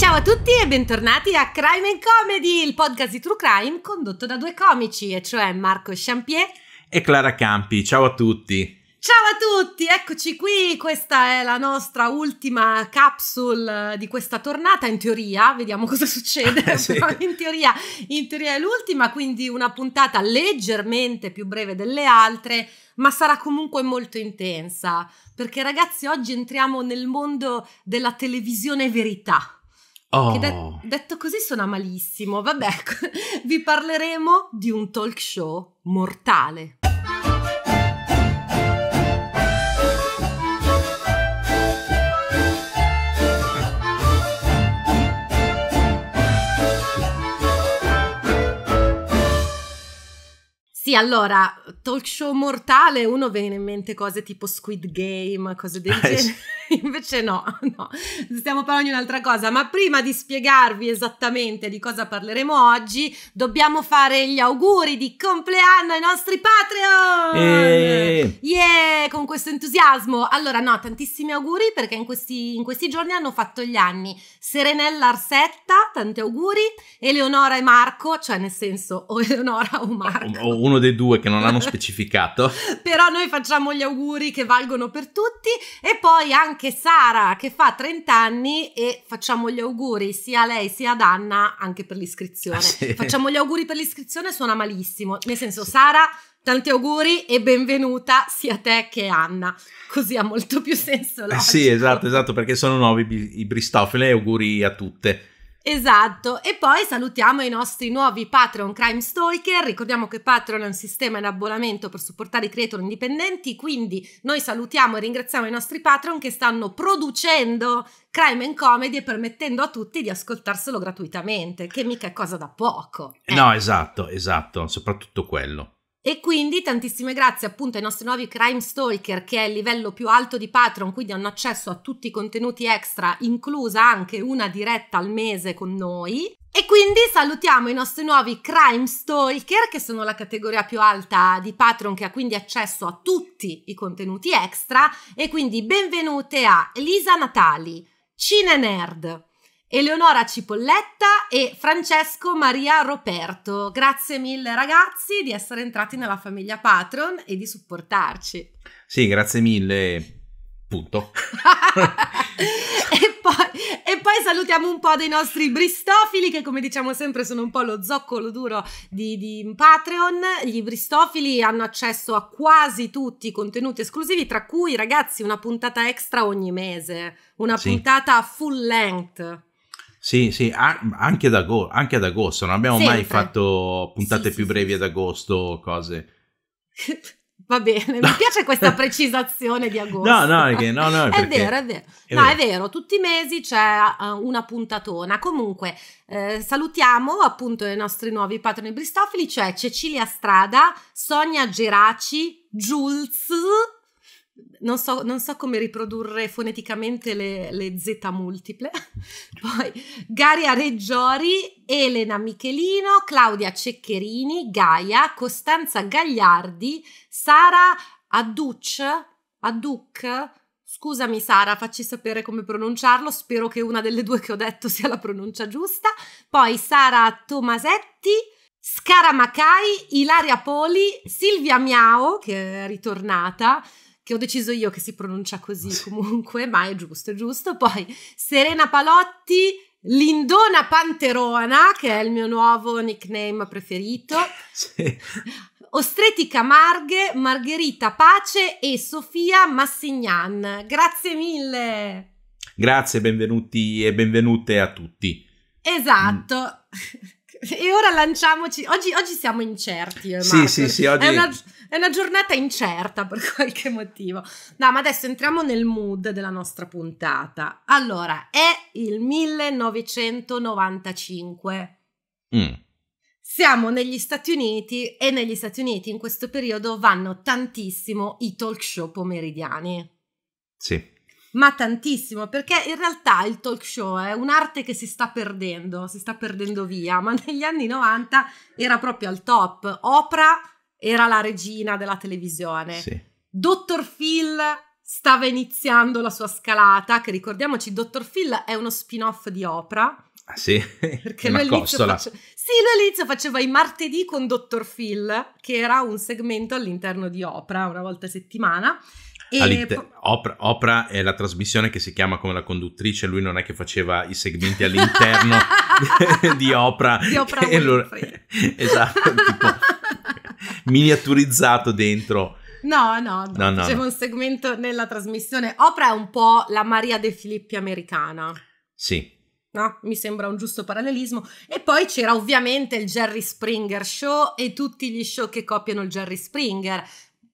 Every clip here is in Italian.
Ciao a tutti e bentornati a Crime and Comedy, il podcast di True Crime condotto da due comici, e cioè Marco Champier e Clara Campi. Ciao a tutti. Ciao a tutti, eccoci qui, questa è la nostra ultima capsule eh, di questa tornata, in teoria, vediamo cosa succede, eh, sì. in, teoria, in teoria è l'ultima, quindi una puntata leggermente più breve delle altre, ma sarà comunque molto intensa, perché ragazzi oggi entriamo nel mondo della televisione verità. Oh. De- detto così suona malissimo. Vabbè, vi parleremo di un talk show mortale. Sì, allora, talk show mortale, uno viene in mente cose tipo Squid Game, cose del eh, genere. Invece no, no, stiamo parlando di un'altra cosa, ma prima di spiegarvi esattamente di cosa parleremo oggi, dobbiamo fare gli auguri di compleanno ai nostri Patreon! E... Yeah, con questo entusiasmo! Allora no, tantissimi auguri perché in questi, in questi giorni hanno fatto gli anni Serenella Arsetta, tanti auguri, Eleonora e Marco, cioè nel senso o Eleonora o Marco. O uno dei due che non hanno specificato. Però noi facciamo gli auguri che valgono per tutti e poi anche anche Sara che fa 30 anni e facciamo gli auguri sia a lei sia ad Anna anche per l'iscrizione. Ah, sì. Facciamo gli auguri per l'iscrizione, suona malissimo. Nel senso, sì. Sara, tanti auguri e benvenuta sia a te che Anna. Così ha molto più senso. Eh logico. Sì, esatto, esatto, perché sono nuovi i Bristofele e auguri a tutte. Esatto, e poi salutiamo i nostri nuovi Patreon Crime Stalker, ricordiamo che Patreon è un sistema in abbonamento per supportare i creator indipendenti, quindi noi salutiamo e ringraziamo i nostri Patreon che stanno producendo Crime and Comedy e permettendo a tutti di ascoltarselo gratuitamente, che mica è cosa da poco. Eh. No, esatto, esatto, soprattutto quello. E quindi tantissime grazie appunto ai nostri nuovi Crime Stalker che è il livello più alto di Patreon, quindi hanno accesso a tutti i contenuti extra, inclusa anche una diretta al mese con noi. E quindi salutiamo i nostri nuovi Crime Stalker, che sono la categoria più alta di Patreon, che ha quindi accesso a tutti i contenuti extra. E quindi benvenute a Lisa Natali, Cine Nerd, Eleonora Cipolletta e Francesco Maria Roberto. Grazie mille ragazzi di essere entrati nella famiglia Patron e di supportarci. Sì, grazie mille. Punto. e, poi, e, poi, salutiamo un po' dei nostri bristofili che come diciamo sempre sono un po' lo zoccolo duro di, di Patreon. Gli bristofili hanno accesso a quasi tutti i contenuti esclusivi, tra cui ragazzi una puntata extra ogni mese, una sì. puntata full length. Sì, sì, anche ad, agosto, anche ad agosto. non abbiamo Sempre. mai fatto puntate sì, più sì, brevi ad agosto o cose. Va bene, mi piace questa precisazione di agosto. No, no, che, no, no è vero, è vero. È no, vero. è vero, tutti i mesi c'è eh, una puntatona. Comunque, eh, salutiamo appunto i nostri nuovi patroni bristofili, cioè Cecilia Strada, Sonia Geraci, Jules non so, non so, come riprodurre foneticamente le, le Z multiple. Poi Garia Reggiori, Elena Michelino, Claudia Ceccherini, Gaia, Costanza Gagliardi, Sara Adduc, Adduc, Scusami Sara, facci sapere come pronunciarlo, spero che una delle due che ho detto sia la pronuncia giusta. Poi Sara Tomasetti, Scaramacai, Ilaria Poli, Silvia Miao, che è ritornata, che ho deciso io che si pronuncia così comunque, ma è giusto, è giusto. Poi Serena Palotti, Lindona Panterona, che è il mio nuovo nickname preferito. Sì. Ostretica Marghe, Margherita Pace e Sofia Massignan. Grazie mille. Grazie, benvenuti e benvenute a tutti. Esatto. Mm. E ora lanciamoci. Oggi, oggi siamo incerti. Eh, sì, sì, sì, oggi... è, una, è una giornata incerta per qualche motivo. No, ma adesso entriamo nel mood della nostra puntata. Allora, è il 1995. Mm. Siamo negli Stati Uniti e negli Stati Uniti in questo periodo vanno tantissimo i talk show pomeridiani. Sì ma tantissimo, perché in realtà il talk show è un'arte che si sta perdendo, si sta perdendo via, ma negli anni 90 era proprio al top. Oprah era la regina della televisione. Sì. Dottor Phil stava iniziando la sua scalata, che ricordiamoci, Dottor Phil è uno spin-off di Oprah. Ah, sì, perché lui all'inizio, face... sì, lui all'inizio faceva i martedì con Dottor Phil, che era un segmento all'interno di Oprah una volta a settimana. All'inter- Oprah, Oprah, è la trasmissione che si chiama come la conduttrice, lui non è che faceva i segmenti all'interno di Oprah. Di Oprah allora, esatto, tipo, miniaturizzato dentro. No, no, no, no, facevo no. un segmento nella trasmissione. Oprah è un po' la Maria De Filippi americana. Sì. No, mi sembra un giusto parallelismo. E poi c'era ovviamente il Jerry Springer Show e tutti gli show che copiano il Jerry Springer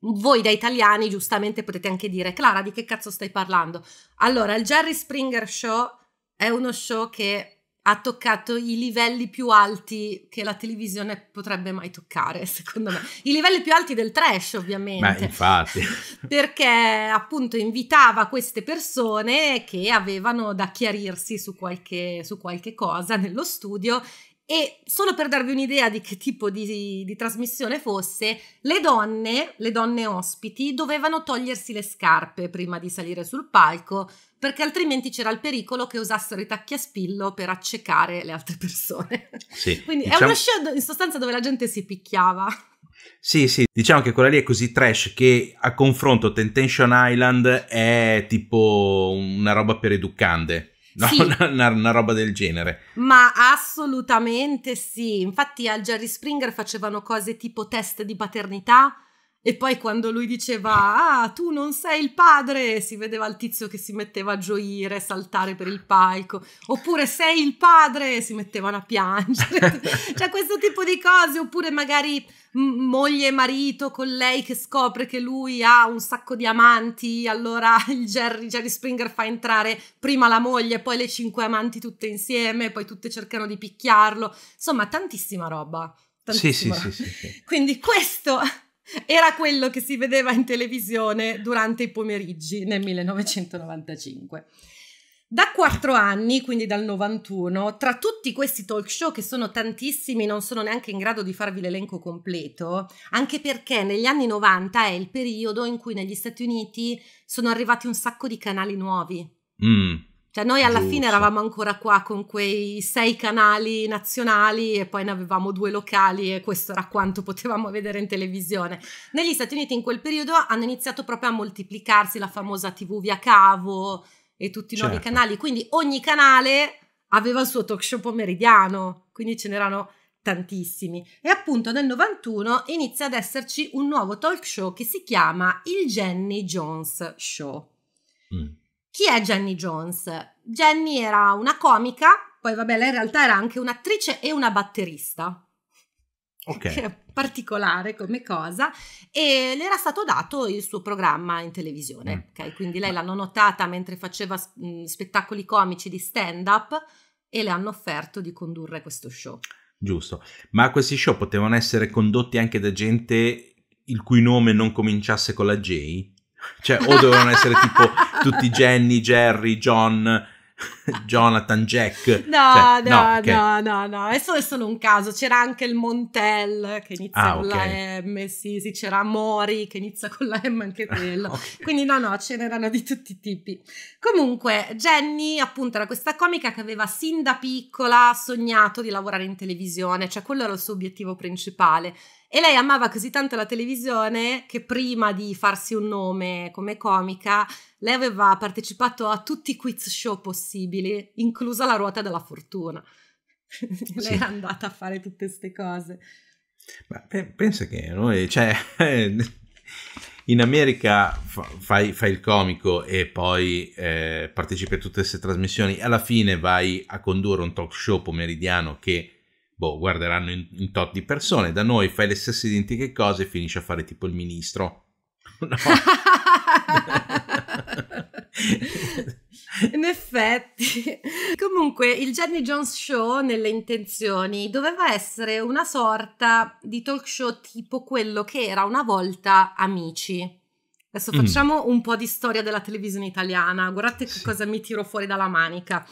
voi da italiani giustamente potete anche dire Clara di che cazzo stai parlando? Allora, il Jerry Springer Show è uno show che ha toccato i livelli più alti che la televisione potrebbe mai toccare, secondo me. I livelli più alti del trash, ovviamente. Beh, infatti. Perché appunto invitava queste persone che avevano da chiarirsi su qualche, su qualche cosa nello studio e solo per darvi un'idea di che tipo di, di trasmissione fosse, le donne, le donne ospiti, dovevano togliersi le scarpe prima di salire sul palco, perché altrimenti c'era il pericolo che usassero i tacchi a spillo per accecare le altre persone. Sì, Quindi diciamo... è una show in sostanza dove la gente si picchiava. Sì, sì, diciamo che quella lì è così trash che a confronto Tentation Island è tipo una roba per educande no? Sì. Una, una, una, roba del genere. Ma assolutamente sì, infatti al Jerry Springer facevano cose tipo test di paternità, e poi quando lui diceva, ah, tu non sei il padre, si vedeva il tizio che si metteva a gioire, a saltare per il palco, oppure sei il padre, si mettevano a piangere. cioè questo tipo di cose, oppure magari moglie e marito con lei che scopre che lui ha un sacco di amanti, allora il Jerry, Jerry Springer fa entrare prima la moglie, poi le cinque amanti tutte insieme, poi tutte cercano di picchiarlo, insomma tantissima roba. Tantissima sì, Sì, sì, sì, sì. Quindi questo era quello che si vedeva in televisione durante i pomeriggi nel 1995. Da quattro anni, quindi dal 91, tra tutti questi talk show che sono tantissimi, non sono neanche in grado di farvi l'elenco completo, anche perché negli anni 90 è il periodo in cui negli Stati Uniti sono arrivati un sacco di canali nuovi. Mm. Cioè noi alla Giusto. fine eravamo ancora qua con quei sei canali nazionali e poi ne avevamo due locali e questo era quanto potevamo vedere in televisione. Negli Stati Uniti in quel periodo hanno iniziato proprio a moltiplicarsi la famosa TV via cavo e tutti i certo. nuovi canali, quindi ogni canale aveva il suo talk show pomeridiano, quindi ce n'erano tantissimi. E appunto nel 91 inizia ad esserci un nuovo talk show che si chiama il Jenny Jones Show. Mm chi è Jenny Jones? Jenny era una comica, poi vabbè, lei in realtà era anche un'attrice e una batterista. Ok. Che è particolare come cosa. E le era stato dato il suo programma in televisione, mm. ok? Quindi lei l'hanno notata mentre faceva mm, spettacoli comici di stand-up e le hanno offerto di condurre questo show. Giusto. Ma questi show potevano essere condotti anche da gente il cui nome non cominciasse con la J? Cioè, o dovevano essere tipo tutti Jenny, Jerry, John, Jonathan, Jack. No, cioè, no, no, okay. no, no, no, Adesso è solo un caso. C'era anche il Montel che inizia ah, con okay. la M, sì, sì, c'era Mori che inizia con la M anche quello. okay. Quindi no, no, ce n'erano di tutti i tipi. Comunque, Jenny appunto era questa comica che aveva sin da piccola sognato di lavorare in televisione, cioè quello era il suo obiettivo principale. E lei amava così tanto la televisione che prima di farsi un nome come comica, lei aveva partecipato a tutti i quiz show possibili, inclusa la ruota della fortuna. lei è andata a fare tutte queste cose. Ma pe- pensa che noi, cioè, in America fa- fai, fai, il comico e poi eh, partecipi a tutte queste trasmissioni, alla fine vai a condurre un talk show pomeridiano che boh, guarderanno in, in tot di persone. Da noi fai le stesse identiche cose e finisci a fare tipo il ministro. No. In effetti, comunque il Jenny Jones Show nelle intenzioni doveva essere una sorta di talk show tipo quello che era una volta Amici. Adesso mm. facciamo mm. un po' di storia della televisione italiana, guardate che sì. cosa mi tiro fuori dalla manica.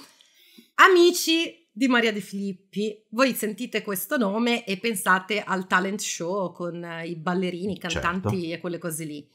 Amici di Maria De Filippi. Voi sentite questo nome e pensate al talent show con eh, i ballerini, i certo. cantanti certo. e quelle cose lì.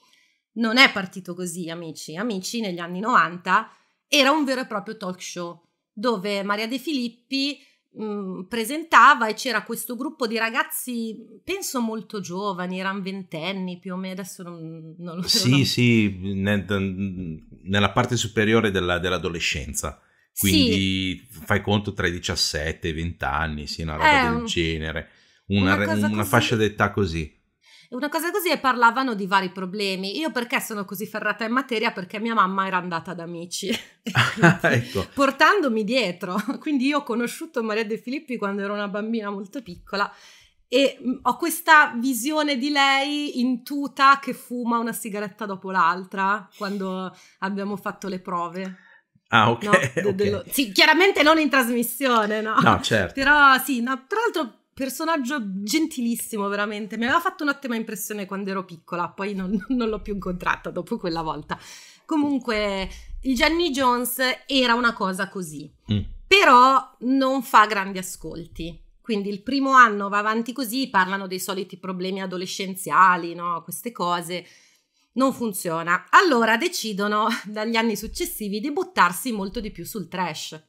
Non è partito così, amici. Amici, negli anni 90 era un vero e proprio talk show dove Maria De Filippi mh, mm, presentava e c'era questo gruppo di ragazzi, penso molto giovani, erano ventenni più o meno, adesso non, non lo so. Sì, non... sì, nella parte superiore della, dell'adolescenza quindi sì. fai conto tra i 17 e i 20 anni, sì, una roba eh, del genere. Una, una, una fascia d'età così una cosa così e parlavano di vari problemi. Io perché sono così ferrata in materia? Perché mia mamma era andata ad amici, ecco. portandomi dietro. Quindi io ho conosciuto Maria De Filippi quando ero una bambina molto piccola e mm, ho questa visione di lei in tuta che fuma una sigaretta dopo l'altra quando abbiamo fatto le prove. Ah, ok. No? okay. Dello... Sì, chiaramente non in trasmissione, no? No, certo. Però sì, no, tra l'altro personaggio gentilissimo veramente, mi aveva fatto un'ottima impressione quando ero piccola, poi non, non l'ho più incontrata dopo quella volta. Comunque, il Gianni Jones era una cosa così, mm. però non fa grandi ascolti. Quindi il primo anno va avanti così, parlano dei soliti problemi adolescenziali, no? queste cose non funziona. Allora decidono dagli anni successivi di buttarsi molto di più sul trash.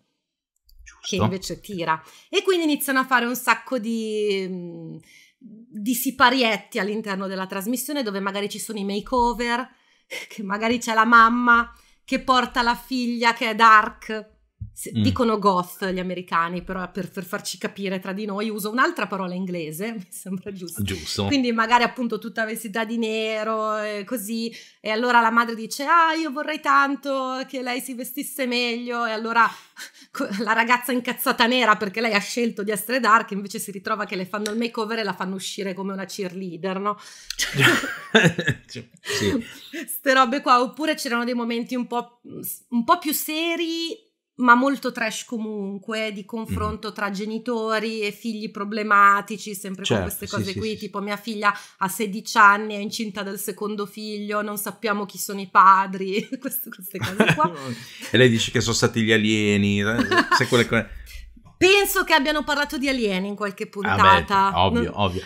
Che invece tira. E quindi iniziano a fare un sacco di, mm, di siparietti all'interno della trasmissione dove magari ci sono i makeover, che magari c'è la mamma che porta la figlia che è dark se, mm. Dicono goth gli americani, però per, per, farci capire tra di noi uso un'altra parola inglese, mi sembra giusto. Giusto. Quindi magari appunto tutta vestita di nero e eh, così, e allora la madre dice, ah io vorrei tanto che lei si vestisse meglio, e allora la ragazza incazzata nera perché lei ha scelto di essere dark, invece si ritrova che le fanno il makeover e la fanno uscire come una cheerleader, no? sì. Ste robe qua, oppure c'erano dei momenti un po', un po più seri ma molto trash comunque, di confronto mm. tra genitori e figli problematici, sempre certo, con queste certo, cose sì, qui, sì, tipo mia figlia ha 16 anni, è incinta del secondo figlio, non sappiamo chi sono i padri, queste, queste cose qua. e lei dice che sono stati gli alieni, eh, se quelle cose... Penso che abbiano parlato di alieni in qualche puntata. Ah beh, ovvio, non, ovvio.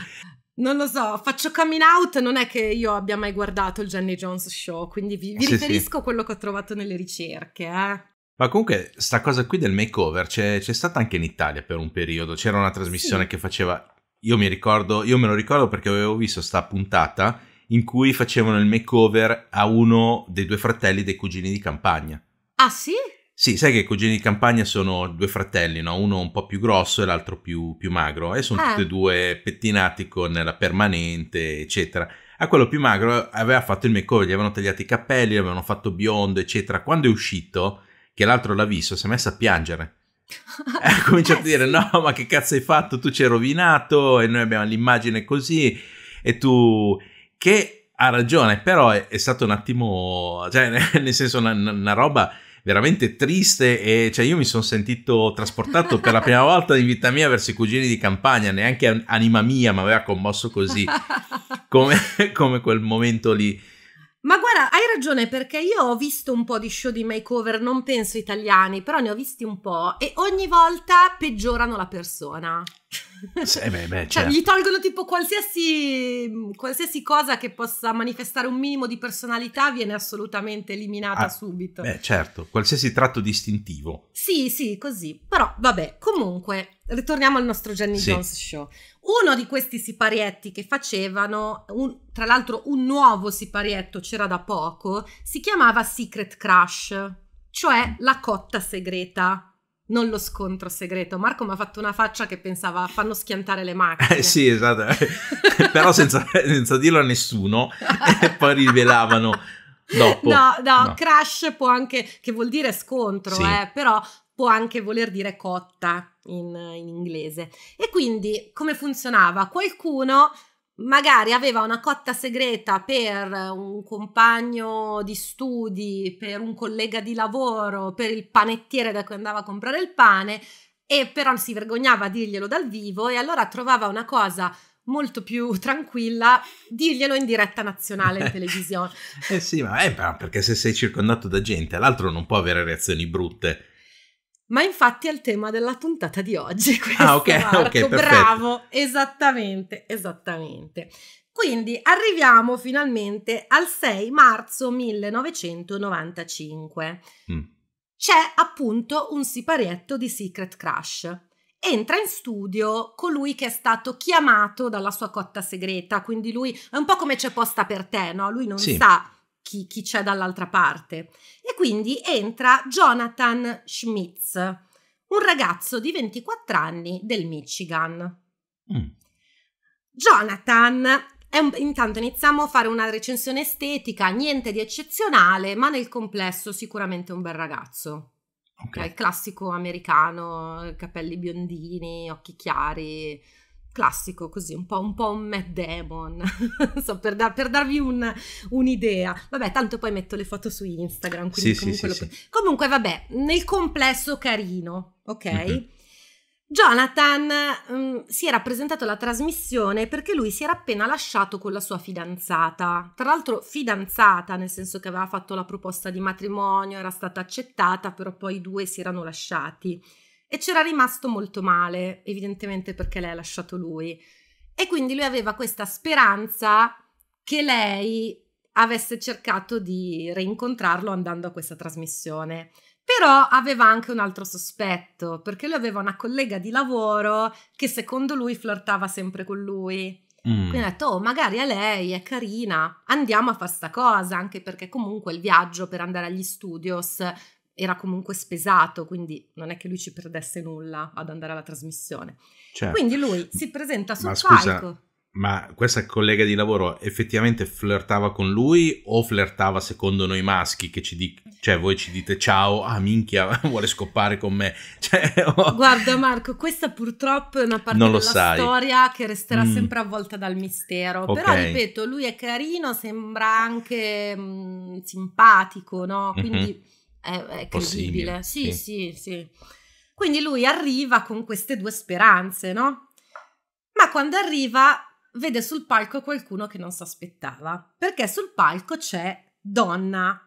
Non lo so, faccio coming out, non è che io abbia mai guardato il Jenny Jones Show, quindi vi, eh, vi sì, riferisco sì. quello che ho trovato nelle ricerche, eh. Ma comunque, sta cosa qui del makeover c'è, c'è stata anche in Italia per un periodo. C'era una trasmissione sì. che faceva. Io mi ricordo, io me lo ricordo perché avevo visto sta puntata in cui facevano il makeover a uno dei due fratelli dei cugini di campagna. Ah, sì? Sì, sai che i cugini di campagna sono due fratelli, no? uno un po' più grosso e l'altro più, più magro, e sono eh. tutti e due pettinati con la permanente, eccetera. A quello più magro aveva fatto il makeover, gli avevano tagliato i capelli, gli avevano fatto biondo, eccetera. Quando è uscito, che l'altro l'ha visto, si è messa a piangere. Ha cominciato a eh, dire: No, ma che cazzo hai fatto? Tu ci hai rovinato e noi abbiamo l'immagine così. E tu, che ha ragione, però è, è stato un attimo, cioè, nel senso, una, una roba veramente triste e cioè io mi sono sentito trasportato per la prima volta in vita mia verso i cugini di campagna, neanche anima mia mi aveva commosso così come, come quel momento lì. Ma guarda, hai ragione perché io ho visto un po' di show di makeover, non penso italiani, però ne ho visti un po' e ogni volta peggiorano la persona. Sì, eh beh, beh, cioè, certo. gli tolgono tipo qualsiasi, qualsiasi, cosa che possa manifestare un minimo di personalità viene assolutamente eliminata ah, subito. Beh, certo, qualsiasi tratto distintivo. Sì, sì, così. Però vabbè, comunque, ritorniamo al nostro Jenny sì. Jones Show. Uno di questi siparietti che facevano, un, tra l'altro un nuovo siparietto c'era da poco, si chiamava Secret Crush, cioè la cotta segreta non lo scontro segreto. Marco mi ha fatto una faccia che pensava fanno schiantare le eh, macchine. Eh, sì, esatto, però senza, senza, dirlo a nessuno e poi rivelavano. Dopo. No, no, no, crash può anche, che vuol dire scontro, sì. eh, però può anche voler dire cotta in, in inglese. E quindi come funzionava? Qualcuno magari aveva una cotta segreta per un compagno di studi, per un collega di lavoro, per il panettiere da cui andava a comprare il pane e però si vergognava a dirglielo dal vivo e allora trovava una cosa molto più tranquilla dirglielo in diretta nazionale in eh, televisione. eh sì, ma eh, perché se sei circondato da gente, l'altro non può avere reazioni brutte ma infatti è il tema della puntata di oggi. Ah, ok, Marco. ok, perfetto. bravo, esattamente, esattamente. Quindi arriviamo finalmente al 6 marzo 1995. Mm. C'è appunto un siparietto di Secret Crush. Entra in studio colui che è stato chiamato dalla sua cotta segreta, quindi lui è un po' come c'è posta per te, no? Lui non sì. sa chi, chi c'è dall'altra parte. E quindi entra Jonathan Schmitz, un ragazzo di 24 anni del Michigan. Mm. Jonathan un, intanto iniziamo a fare una recensione estetica, niente di eccezionale, ma nel complesso sicuramente un bel ragazzo. Okay. il classico americano, capelli biondini, occhi chiari, classico così, un po', un, po un Matt Damon, so, per, dar, per, darvi un, un'idea. Vabbè, tanto poi metto le foto su Instagram, quindi sì, comunque, sì, sì, lo... comunque vabbè, nel complesso carino, ok? Mm-hmm. Jonathan um, si era presentato alla trasmissione perché lui si era appena lasciato con la sua fidanzata. Tra l'altro fidanzata, nel senso che aveva fatto la proposta di matrimonio, era stata accettata, però poi i due si erano lasciati e c'era rimasto molto male, evidentemente perché lei ha lasciato lui. E quindi lui aveva questa speranza che lei avesse cercato di rincontrarlo andando a questa trasmissione. Però aveva anche un altro sospetto, perché lui aveva una collega di lavoro che secondo lui flirtava sempre con lui. Mm. Quindi ha detto, oh, magari a lei è carina, andiamo a fare sta cosa, anche perché comunque il viaggio per andare agli studios era comunque spesato, quindi non è che lui ci perdesse nulla ad andare alla trasmissione. Certo. Quindi lui si presenta sul ma scusa, Ma questa collega di lavoro effettivamente flirtava con lui o flirtava secondo noi maschi che ci dicono, cioè voi ci dite ciao, ah minchia, vuole scoppare con me. Cioè, oh. Guarda Marco, questa purtroppo è una parte della sai. storia che resterà mm. sempre avvolta dal mistero, okay. però ripeto, lui è carino, sembra anche mh, mm, simpatico, no? Mhm. Quindi... Mm-hmm è, è credibile. Sì, sì, sì, sì. Quindi lui arriva con queste due speranze, no? Ma quando arriva vede sul palco qualcuno che non si aspettava, perché sul palco c'è Donna,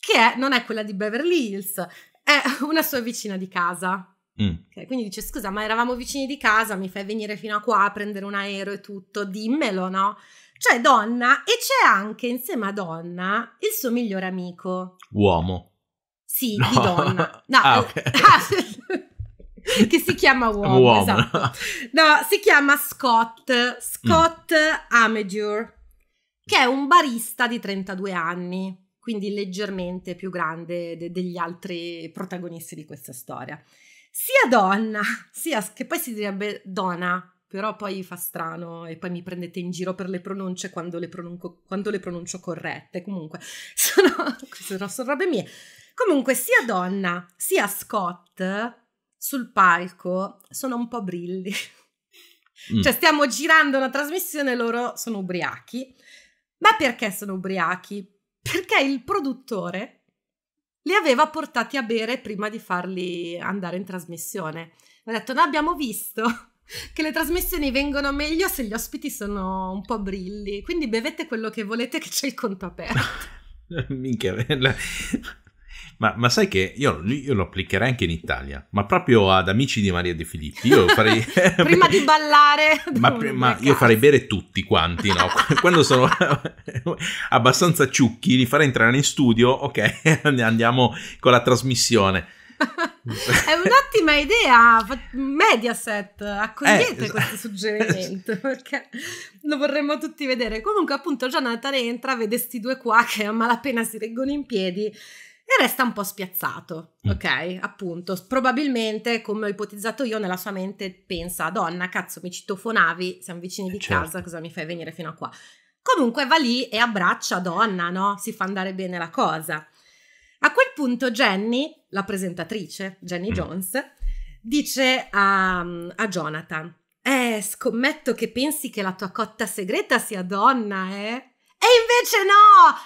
che è, non è quella di Beverly Hills, è una sua vicina di casa. Mm. Okay, quindi dice: Scusa, ma eravamo vicini di casa, mi fai venire fino a qua a prendere un aereo e tutto, dimmelo, no? Cioè donna e c'è anche insieme a donna il suo migliore amico. Uomo. Sì, no. di donna. No, ah, eh, okay. che si chiama uomo, uomo esatto. No, si chiama Scott, Scott mm. Amateur, che è un barista di 32 anni, quindi leggermente più grande de- degli altri protagonisti di questa storia. Sia donna, sia che poi si direbbe donna, però poi fa strano e poi mi prendete in giro per le pronunce quando le, pronunco, quando le pronuncio corrette. Comunque, sono, sono, sono robe mie. Comunque, sia donna sia Scott sul palco sono un po' brilli. Mm. Cioè, stiamo girando una trasmissione, e loro sono ubriachi. Ma perché sono ubriachi? Perché il produttore li aveva portati a bere prima di farli andare in trasmissione. ha detto: No, abbiamo visto che le trasmissioni vengono meglio se gli ospiti sono un po' brilli, quindi bevete quello che volete che c'è il conto aperto. Minchia, bella. Ma, ma, sai che io, io, lo applicherei anche in Italia, ma proprio ad amici di Maria De Filippi. Io farei... Prima di ballare... Ma, ma io farei bere tutti quanti, no? Quando sono abbastanza ciucchi, li farei entrare in studio, ok, andiamo con la trasmissione. È un'ottima idea, Mediaset, accogliete eh, questo eh, suggerimento perché lo vorremmo tutti vedere. Comunque appunto Jonathan entra, vede questi due qua che a malapena si reggono in piedi e resta un po' spiazzato, mm. ok? Appunto, probabilmente, come ho ipotizzato io, nella sua mente pensa, donna, cazzo, mi citofonavi, siamo vicini eh, di certo. casa, cosa mi fai venire fino a qua? Comunque va lì e abbraccia donna, no? Si fa andare bene la cosa. A quel punto Jenny, la presentatrice, Jenny mm. Jones, dice a, a Jonathan, eh, scommetto che pensi che la tua cotta segreta sia donna, eh? E invece no,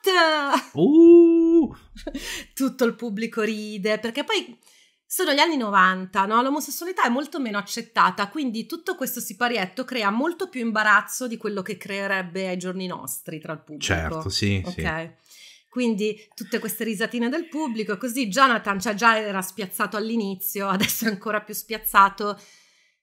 è Scott! Uh. Tutto il pubblico ride, perché poi sono gli anni 90, no? L'omosessualità è molto meno accettata, quindi tutto questo siparietto crea molto più imbarazzo di quello che creerebbe ai giorni nostri tra il pubblico. Certo, sì, okay? sì. Quindi tutte queste risatine del pubblico, e così Jonathan cioè già era spiazzato all'inizio, adesso è ancora più spiazzato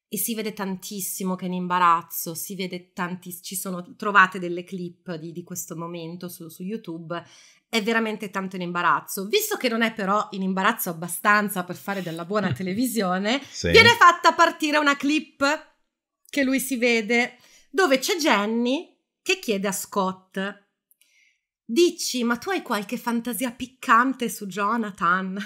e si vede tantissimo che è in imbarazzo, si vede tanti, ci sono, trovate delle clip di, di questo momento su, su YouTube è veramente tanto in imbarazzo. Visto che non è però in imbarazzo abbastanza per fare della buona televisione, sì. viene fatta partire una clip che lui si vede dove c'è Jenny che chiede a Scott Dici, ma tu hai qualche fantasia piccante su Jonathan?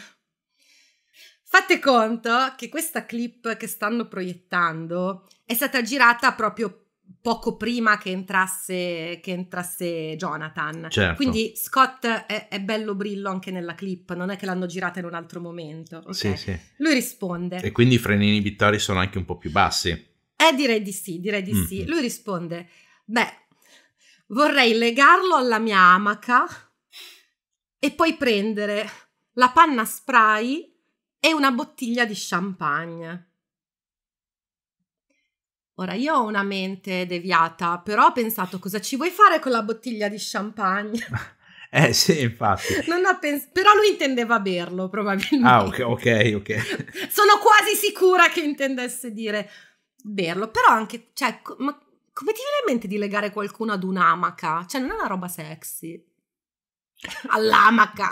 Fate conto che questa clip che stanno proiettando è stata girata proprio poco prima che entrasse, che entrasse Jonathan. Certo. Quindi Scott è, è, bello brillo anche nella clip, non è che l'hanno girata in un altro momento. Okay? Sì, sì. Lui risponde. E quindi i freni vittori sono anche un po' più bassi. Eh, direi di sì, direi di mm-hmm. sì. Mm. Lui risponde, beh, vorrei legarlo alla mia amaca e poi prendere la panna spray e una bottiglia di champagne. Ora io ho una mente deviata, però ho pensato cosa ci vuoi fare con la bottiglia di champagne? Eh sì, infatti. Pens- però lui intendeva berlo, probabilmente. Ah, ok, ok, ok. Sono quasi sicura che intendesse dire berlo, però anche, cioè, ma come ti viene in mente di legare qualcuno ad un'amaca? Cioè, non è una roba sexy. All'amaca.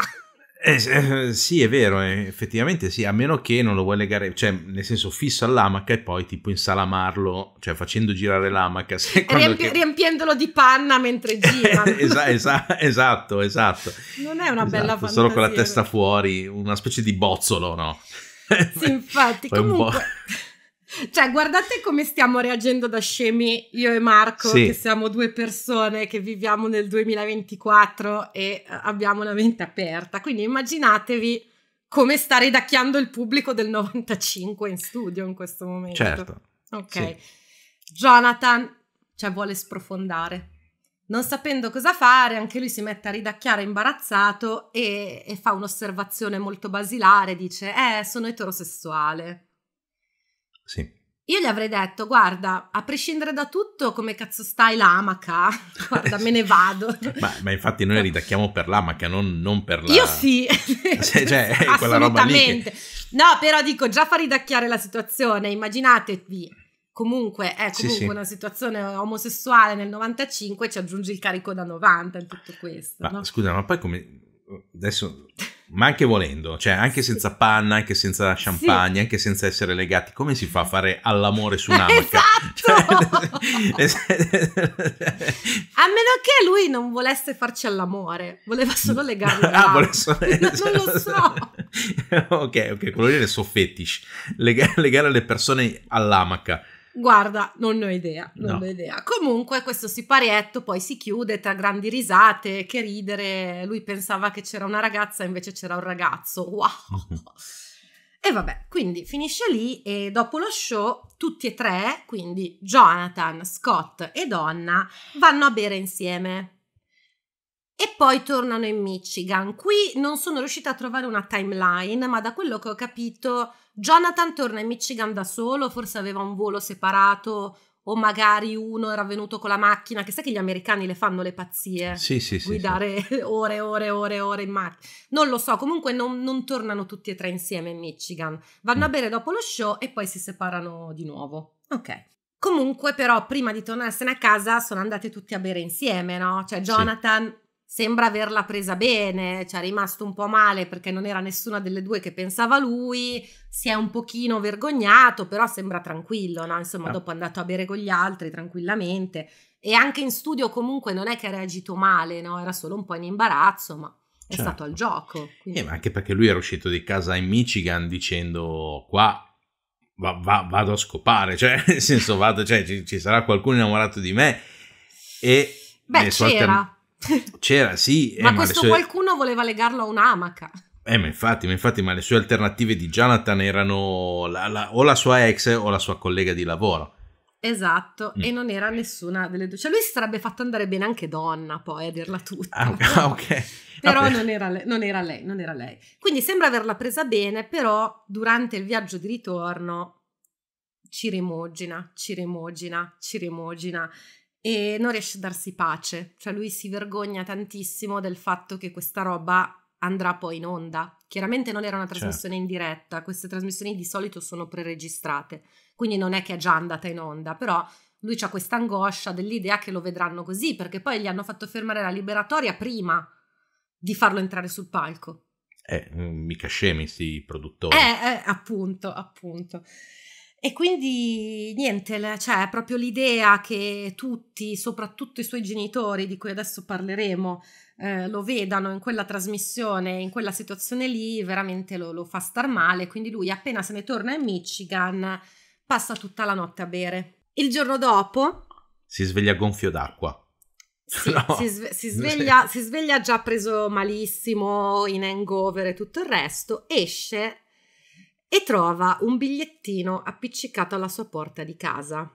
Eh, eh, sì, è vero, eh, effettivamente sì, a meno che non lo vuoi legare, cioè nel senso fisso all'amaca e poi tipo insalamarlo, cioè facendo girare l'amaca. Riempi- che... Riempiendolo di panna mentre gira. Esa- esa- esatto, esatto. Non è una esatto, bella fantasia. Solo con la testa fuori, una specie di bozzolo, no? Sì, infatti, comunque... Cioè, guardate come stiamo reagendo da scemi io e Marco, sì. che siamo due persone che viviamo nel 2024 e eh, abbiamo la mente aperta. Quindi immaginatevi come sta ridacchiando il pubblico del 95 in studio in questo momento. Certo. Ok. Sì. Jonathan, cioè, vuole sprofondare. Non sapendo cosa fare, anche lui si mette a ridacchiare imbarazzato e, e fa un'osservazione molto basilare, dice, eh, sono eterosessuale. Sì. Io gli avrei detto, guarda, a prescindere da tutto, come cazzo stai l'amaca? Guarda, me ne vado. ma, ma, infatti noi ridacchiamo per l'amaca, non, non per la... Io sì. cioè, cioè quella roba lì che... No, però dico, già fa ridacchiare la situazione, immaginatevi... Comunque è comunque sì, sì. una situazione omosessuale nel 95 ci aggiungi il carico da 90 in tutto questo. Ma no? scusa, ma poi come adesso ma anche volendo, cioè anche senza panna, anche senza champagne, sì. anche senza essere legati, come si fa a fare all'amore su un'amaca? Cioè, esatto! a meno che lui non volesse farci all'amore, voleva solo legarlo. ah, voleva solo... non lo so. ok, ok, quello lì è il suo fetish, Lega- legare le persone all'amaca. Guarda, non ne ho idea, non no. ho idea. Comunque questo siparietto poi si chiude tra grandi risate, che ridere, lui pensava che c'era una ragazza invece c'era un ragazzo, wow! e vabbè, quindi finisce lì e dopo lo show tutti e tre, quindi Jonathan, Scott e Donna, vanno a bere insieme. E poi tornano in Michigan. Qui non sono riuscita a trovare una timeline, ma da quello che ho capito Jonathan torna in Michigan da solo, forse aveva un volo separato o magari uno era venuto con la macchina, che sai che gli americani le fanno le pazzie, sì, sì, sì, guidare sì. ore e ore e ore, ore in macchina, non lo so, comunque non, non, tornano tutti e tre insieme in Michigan, vanno mm. a bere dopo lo show e poi si separano di nuovo. Ok. Comunque però prima di tornarsene a casa sono andate tutti a bere insieme, no? Cioè Jonathan sembra averla presa bene, ci cioè è rimasto un po' male perché non era nessuna delle due che pensava lui, si è un pochino vergognato, però sembra tranquillo, no? Insomma, ah. dopo è andato a bere con gli altri tranquillamente e anche in studio comunque non è che ha reagito male, no? Era solo un po' in imbarazzo, ma è certo. stato al gioco. Quindi... Eh, anche perché lui era uscito di casa in Michigan dicendo qua va, va, vado a scopare, cioè nel senso vado, cioè, ci, ci, sarà qualcuno innamorato di me e... Beh, c'era. Altern- c'era, sì. ma, eh, ma questo sue... qualcuno voleva legarlo a un'amaca. Eh, ma infatti, ma infatti, ma le sue alternative di Jonathan erano la, la, o la sua ex o la sua collega di lavoro. Esatto, mm. e non era nessuna delle due. Cioè, lui si sarebbe fatto andare bene anche donna, poi a dirla tutta. Ah, ok. Ah, però non era, lei, non era, lei, non era lei. Quindi sembra averla presa bene, però durante il viaggio di ritorno ci rimogina, ci rimogina, ci rimogina e non riesce a darsi pace, cioè lui si vergogna tantissimo del fatto che questa roba andrà poi in onda. Chiaramente non era una cioè. trasmissione certo. in diretta, queste trasmissioni di solito sono preregistrate, quindi non è che è già andata in onda, però lui ha questa angoscia dell'idea che lo vedranno così, perché poi gli hanno fatto fermare la liberatoria prima di farlo entrare sul palco. Eh, mica scemi sì, produttori. Eh, eh appunto, appunto. E quindi niente, cioè proprio l'idea che tutti, soprattutto i suoi genitori, di cui adesso parleremo, eh, lo vedano in quella trasmissione, in quella situazione lì, veramente lo, lo fa star male. Quindi lui appena se ne torna in Michigan passa tutta la notte a bere. Il giorno dopo... Si sveglia gonfio d'acqua. Sì, no. si, sve- si, sveglia, si sveglia già preso malissimo, in hangover e tutto il resto, esce e trova un bigliettino appiccicato alla sua porta di casa.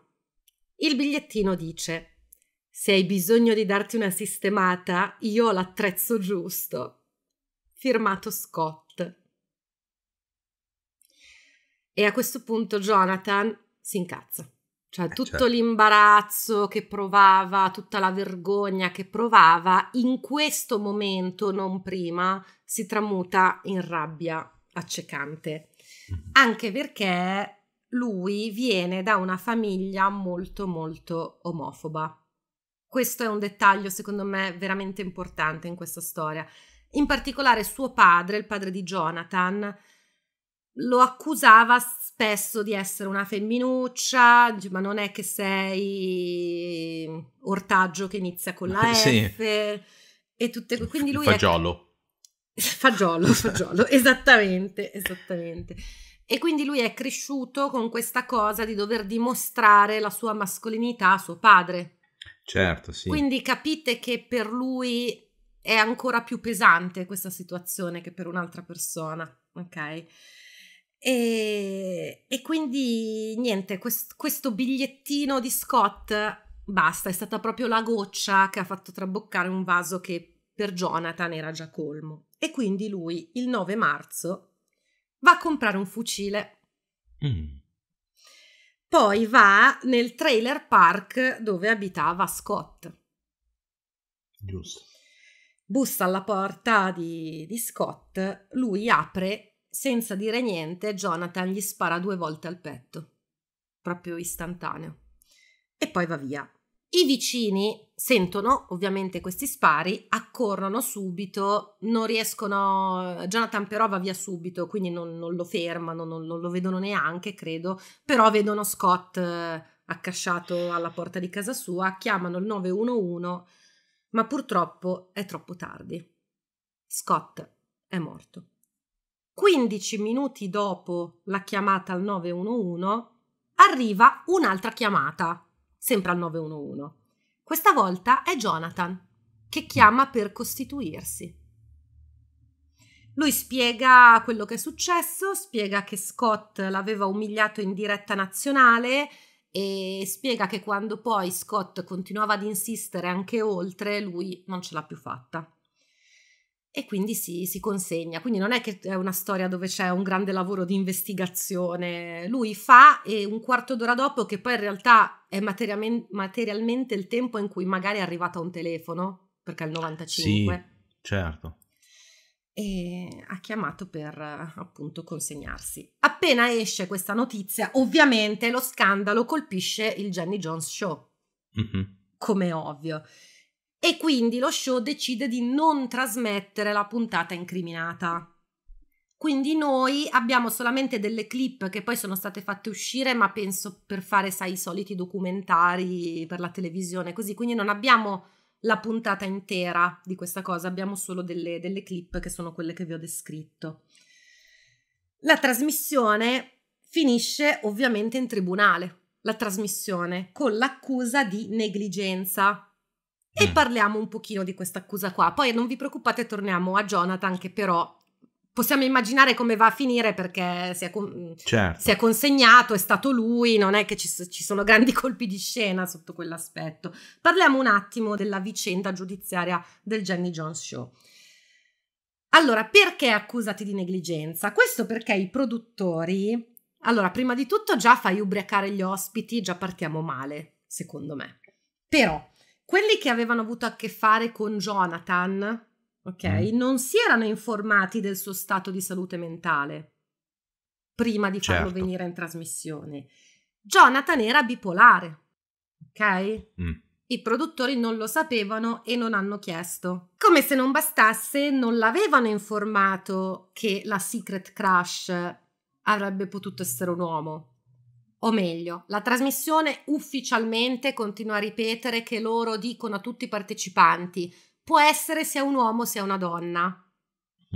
Il bigliettino dice se hai bisogno di darti una sistemata, io ho l'attrezzo giusto. Firmato Scott. E a questo punto Jonathan si incazza. Cioè eh, tutto certo. l'imbarazzo che provava, tutta la vergogna che provava, in questo momento, non prima, si tramuta in rabbia accecante. Mhm. anche perché lui viene da una famiglia molto molto omofoba. Questo è un dettaglio secondo me veramente importante in questa storia. In particolare suo padre, il padre di Jonathan, lo accusava spesso di essere una femminuccia, ma non è che sei ortaggio che inizia con la F. Sì. E tutte, quindi lui fagiolo. Fagiolo, fagiolo, esattamente, esattamente. E quindi lui è cresciuto con questa cosa di dover dimostrare la sua mascolinità a suo padre. Certo, sì. Quindi capite che per lui è ancora più pesante questa situazione che per un'altra persona, ok? E, e quindi niente, quest, questo bigliettino di Scott basta, è stata proprio la goccia che ha fatto traboccare un vaso che per Jonathan era già colmo e quindi lui il 9 marzo va a comprare un fucile. Mm. Poi va nel trailer park dove abitava Scott. Giusto. Bussa alla porta di, di Scott, lui apre, senza dire niente, Jonathan gli spara due volte al petto, proprio istantaneo, e poi va via. I vicini sentono ovviamente questi spari, accorrono subito, non riescono, Jonathan però va via subito, quindi non, non lo fermano, non, non, lo vedono neanche, credo, però vedono Scott eh, accasciato alla porta di casa sua, chiamano il 911, ma purtroppo è troppo tardi. Scott è morto. 15 minuti dopo la chiamata al 911 arriva un'altra chiamata sempre al 911. Questa volta è Jonathan, che chiama per costituirsi. Lui spiega quello che è successo, spiega che Scott l'aveva umiliato in diretta nazionale e spiega che quando poi Scott continuava ad insistere anche oltre, lui non ce l'ha più fatta e quindi si, si, consegna. Quindi non è che è una storia dove c'è un grande lavoro di investigazione. Lui fa e un quarto d'ora dopo, che poi in realtà è materialmente, materialmente il tempo in cui magari è arrivato un telefono, perché è il 95. Sì, certo. E ha chiamato per appunto consegnarsi. Appena esce questa notizia, ovviamente lo scandalo colpisce il Jenny Jones Show, mm-hmm. come ovvio e quindi lo show decide di non trasmettere la puntata incriminata. Quindi noi abbiamo solamente delle clip che poi sono state fatte uscire, ma penso per fare, sai, i soliti documentari per la televisione, così. Quindi non abbiamo la puntata intera di questa cosa, abbiamo solo delle, delle clip che sono quelle che vi ho descritto. La trasmissione finisce ovviamente in tribunale, la trasmissione, con l'accusa di negligenza e mm. parliamo un pochino di questa accusa qua. Poi non vi preoccupate, torniamo a Jonathan che però possiamo immaginare come va a finire perché si è, con mm, certo. si è consegnato, è stato lui, non è che ci, ci sono grandi colpi di scena sotto quell'aspetto. Parliamo un attimo della vicenda giudiziaria del Jenny Jones Show. Allora, perché accusati di negligenza? Questo perché i produttori... Allora, prima di tutto già fai ubriacare gli ospiti, già partiamo male, secondo me. Però quelli che avevano avuto a che fare con Jonathan, ok, mm. non si erano informati del suo stato di salute mentale prima di farlo certo. venire in trasmissione. Jonathan era bipolare, ok? Mm. I produttori non lo sapevano e non hanno chiesto. Come se non bastasse, non l'avevano informato che la Secret Crush avrebbe potuto essere un uomo. O meglio, la trasmissione ufficialmente continua a ripetere che loro dicono a tutti i partecipanti può essere sia un uomo sia una donna.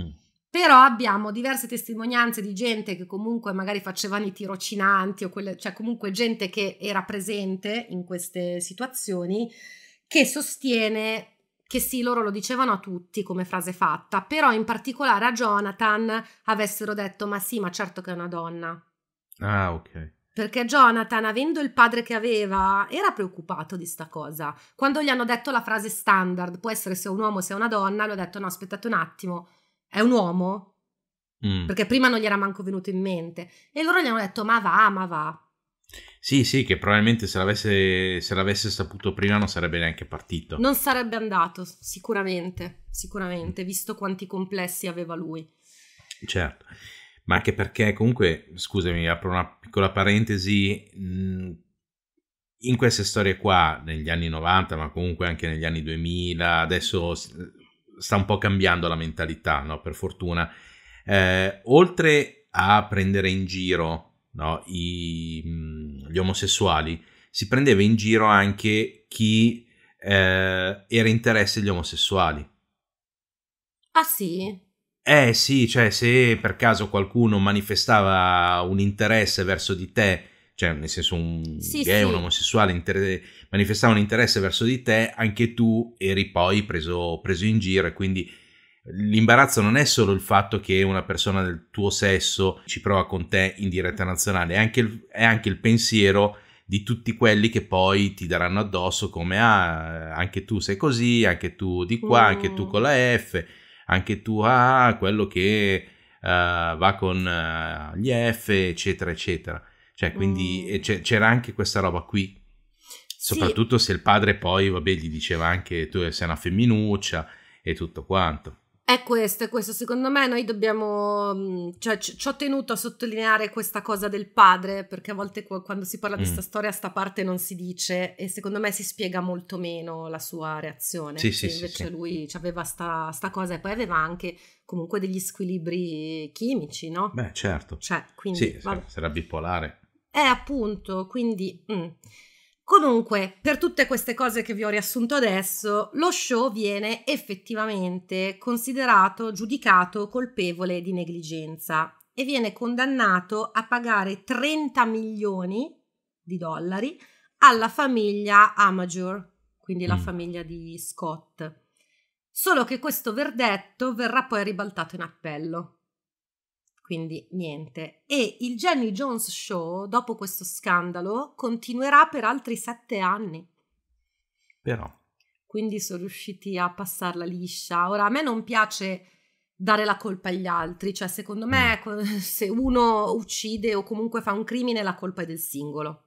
Mm. Però abbiamo diverse testimonianze di gente che comunque magari facevano i tirocinanti o quelle, cioè comunque gente che era presente in queste situazioni che sostiene che sì, loro lo dicevano a tutti come frase fatta, però in particolare a Jonathan avessero detto ma sì, ma certo che è una donna. Ah, ok. Perché Jonathan, avendo il padre che aveva, era preoccupato di sta cosa. Quando gli hanno detto la frase standard, può essere se è un uomo o se è una donna, lui ha detto no, aspettate un attimo, è un uomo? Mm. Perché prima non gli era manco venuto in mente. E loro gli hanno detto ma va, ma va. Sì, sì, che probabilmente se l'avesse, se l'avesse, saputo prima non sarebbe neanche partito. Non sarebbe andato, sicuramente, mm. sicuramente, visto quanti complessi aveva lui. Certo ma anche perché comunque, scusami, apro una piccola parentesi, mhmm, in queste storie qua, negli anni 90, ma comunque anche negli anni 2000, adesso sta un po' cambiando la mentalità, no? per fortuna. Eh, oltre a prendere in giro no, i, mhmm, gli omosessuali, si prendeva in giro anche chi eh, era interesse agli omosessuali. Ah sì? Eh sì, cioè se per caso qualcuno manifestava un interesse verso di te, cioè nel senso un sì, gay, sì. un omosessuale inter- manifestava un interesse verso di te, anche tu eri poi preso, preso in giro e quindi l'imbarazzo non è solo il fatto che una persona del tuo sesso ci prova con te in diretta nazionale, è anche il, è anche il pensiero di tutti quelli che poi ti daranno addosso come ah, anche tu sei così, anche tu di qua, mm. anche tu mm. con la F anche tu, ah, quello che uh, va con uh, gli F, eccetera, eccetera. Cioè, quindi mm. c- c'era anche questa roba qui. Soprattutto sì. se il padre poi, vabbè, gli diceva anche tu sei una femminuccia e tutto quanto. È questo, è questo. Secondo me noi dobbiamo, mm, cioè ci ho tenuto a sottolineare questa cosa del padre, perché a volte quando si parla mm. di questa storia sta parte non si dice e secondo me si spiega molto meno la sua reazione. Sì, sì, invece sì, lui aveva sta, sta, cosa e poi aveva anche comunque degli squilibri chimici, no? Beh, certo. Cioè, quindi... Sì, vabbè. sarà bipolare. È eh, appunto, quindi... Mm. Comunque, per tutte queste cose che vi ho riassunto adesso, lo show viene effettivamente considerato giudicato colpevole di negligenza e viene condannato a pagare 30 milioni di dollari alla famiglia Amager, quindi la mm. famiglia di Scott. Solo che questo verdetto verrà poi ribaltato in appello quindi niente. E il Jenny Jones Show, dopo questo scandalo, continuerà per altri sette anni. Però. Quindi sono riusciti a passarla liscia. Ora, a me non piace dare la colpa agli altri, cioè secondo me mm. se uno uccide o comunque fa un crimine la colpa è del singolo.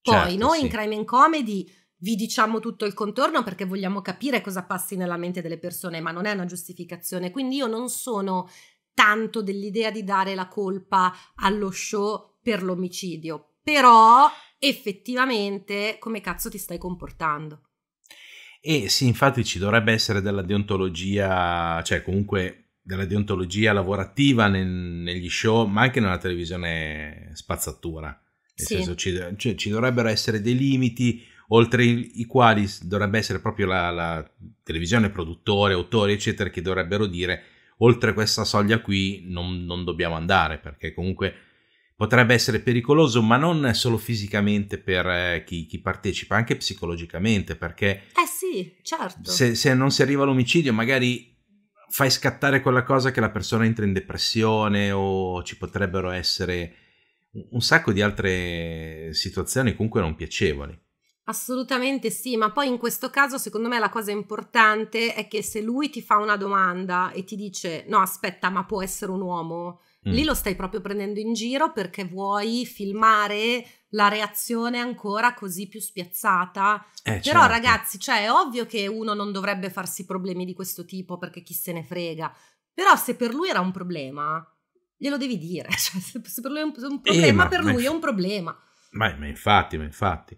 Poi certo, noi sì. in Crime and Comedy vi diciamo tutto il contorno perché vogliamo capire cosa passi nella mente delle persone, ma non è una giustificazione, quindi io non sono tanto dell'idea di dare la colpa allo show per l'omicidio, però effettivamente come cazzo ti stai comportando? E sì, infatti ci dovrebbe essere della deontologia, cioè comunque della deontologia lavorativa nel, negli show, ma anche nella televisione spazzatura. Nel sì. senso, ci, cioè, ci, dovrebbero essere dei limiti oltre i quali dovrebbe essere proprio la, la televisione, produttore, autore, eccetera, che dovrebbero dire oltre questa soglia qui non, non dobbiamo andare perché comunque potrebbe essere pericoloso, ma non solo fisicamente per eh, chi, chi partecipa, anche psicologicamente, perché... Eh sì, certo. Se, se, non si arriva all'omicidio, magari fai scattare quella cosa che la persona entra in depressione o ci potrebbero essere un sacco di altre situazioni comunque non piacevoli. Assolutamente sì, ma poi in questo caso secondo me la cosa importante è che se lui ti fa una domanda e ti dice no aspetta ma può essere un uomo, mm. lì lo stai proprio prendendo in giro perché vuoi filmare la reazione ancora così più spiazzata. Eh, Però certo. ragazzi, cioè è ovvio che uno non dovrebbe farsi problemi di questo tipo perché chi se ne frega. Però se per lui era un problema, glielo devi dire, cioè, se per lui è un, eh, problema, eh, ma, per lui ma... è un problema. Ma, ma infatti, ma infatti.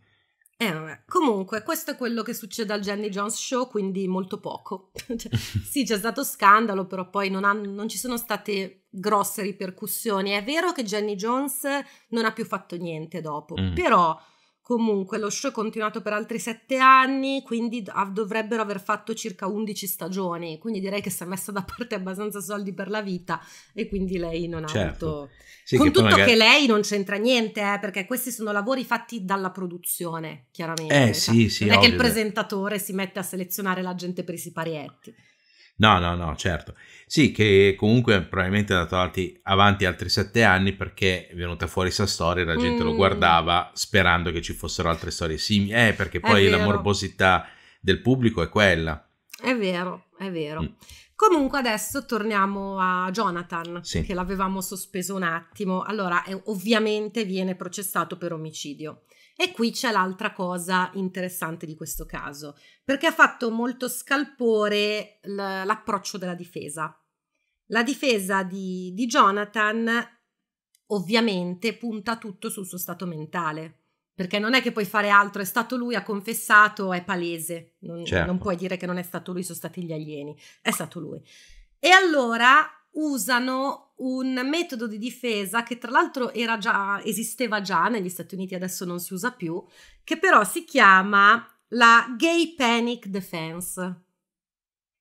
Eh, vabbè. Comunque, questo è quello che succede al Jenny Jones Show, quindi molto poco. cioè, sì, c'è stato scandalo, però poi non, ha, non, ci sono state grosse ripercussioni. È vero che Jenny Jones non ha più fatto niente dopo, mm. però Comunque lo show è continuato per altri sette anni, quindi dov- dovrebbero aver fatto circa 11 stagioni, quindi direi che si è messa da parte abbastanza soldi per la vita e quindi lei non ha certo. avuto... Sì, Con che tutto magari... che lei non c'entra niente, eh, perché questi sono lavori fatti dalla produzione, chiaramente. Eh cioè, sì, sì. Non è che il presentatore si mette a selezionare la gente per i siparietti. No, no, no, certo. Sì, che comunque probabilmente è andato avanti, avanti altri sette anni perché è venuta fuori questa storia e la gente mm. lo guardava sperando che ci fossero altre storie simili. Eh, perché poi la morbosità del pubblico è quella. È vero, è vero. Mm. Comunque adesso torniamo a Jonathan, sì. che l'avevamo sospeso un attimo. Allora, ovviamente viene processato per omicidio. E qui c'è l'altra cosa interessante di questo caso, perché ha fatto molto scalpore l'approccio della difesa. La difesa di, di Jonathan ovviamente punta tutto sul suo stato mentale perché non è che puoi fare altro, è stato lui, ha confessato, è palese, non, certo. non, puoi dire che non è stato lui, sono stati gli alieni, è stato lui. E allora usano un metodo di difesa che tra l'altro era già, esisteva già negli Stati Uniti, adesso non si usa più, che però si chiama la Gay Panic Defense.